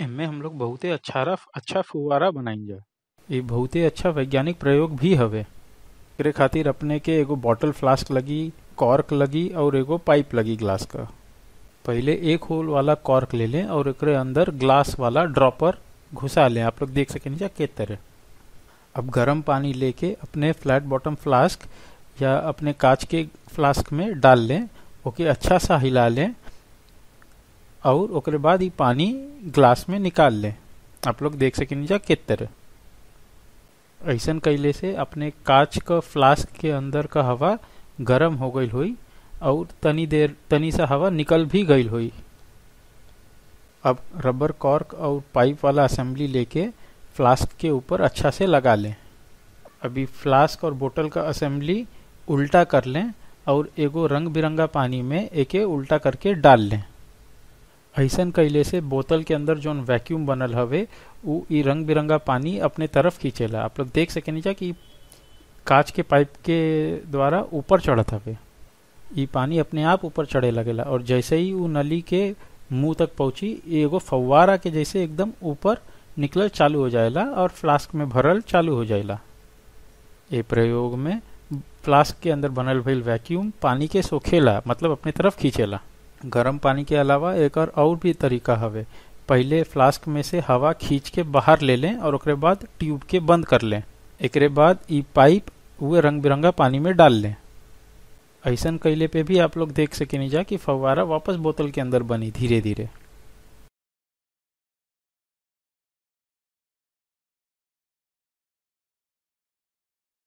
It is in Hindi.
एमे हम लोग बहुत ही अच्छा अच्छा फुवारा बनाएंगे ये बहुत ही अच्छा वैज्ञानिक प्रयोग भी हवे एक खातिर अपने के एगो बॉटल फ्लास्क लगी कॉर्क लगी और एगो पाइप लगी ग्लास का पहले एक होल वाला कॉर्क ले लें और एक अंदर ग्लास वाला ड्रॉपर घुसा लें आप लोग देख सकें जा के तरह अब गर्म पानी लेके अपने फ्लैट बॉटम फ्लास्क या अपने कांच के फ्लास्क में डाल लें ओके अच्छा सा हिला लें और ओके बाद ये पानी ग्लास में निकाल लें आप लोग देख सकें जा के तरह ऐसा कैले से अपने कांच का फ्लास्क के अंदर का हवा गर्म हो गई हुई और तनी देर तनी सा हवा निकल भी गई हुई अब रबर कॉर्क और पाइप वाला असेंबली लेके फ्लास्क के ऊपर अच्छा से लगा लें अभी फ्लास्क और बोतल का असेंबली उल्टा कर लें और एगो रंग बिरंगा पानी में एक उल्टा करके डाल लें ऐसन कैले से बोतल के अंदर जो वैक्यूम बनल हवे उ रंग बिरंगा पानी अपने तरफ खींचेला आप लोग देख सके जा कि कांच के पाइप के द्वारा ऊपर चढ़त हवे इ पानी अपने आप ऊपर चढ़े लगेला और जैसे ही उ नली के मुंह तक पहुंची एगो फव्वारा के जैसे एकदम ऊपर निकलल चालू हो जाएला और फ्लास्क में भरल चालू हो जाएला ये प्रयोग में फ्लास्क के अंदर बनल भेल वैक्यूम पानी के सोखेला मतलब अपने तरफ खींचेला गर्म पानी के अलावा एक और और भी तरीका हवे पहले फ्लास्क में से हवा खींच के बाहर ले लें और उसके बाद ट्यूब के बंद कर लें एक बाद ई पाइप वे रंग बिरंगा पानी में डाल लें ऐसा कैले पे भी आप लोग देख नहीं जा कि फवारा वापस बोतल के अंदर बनी धीरे धीरे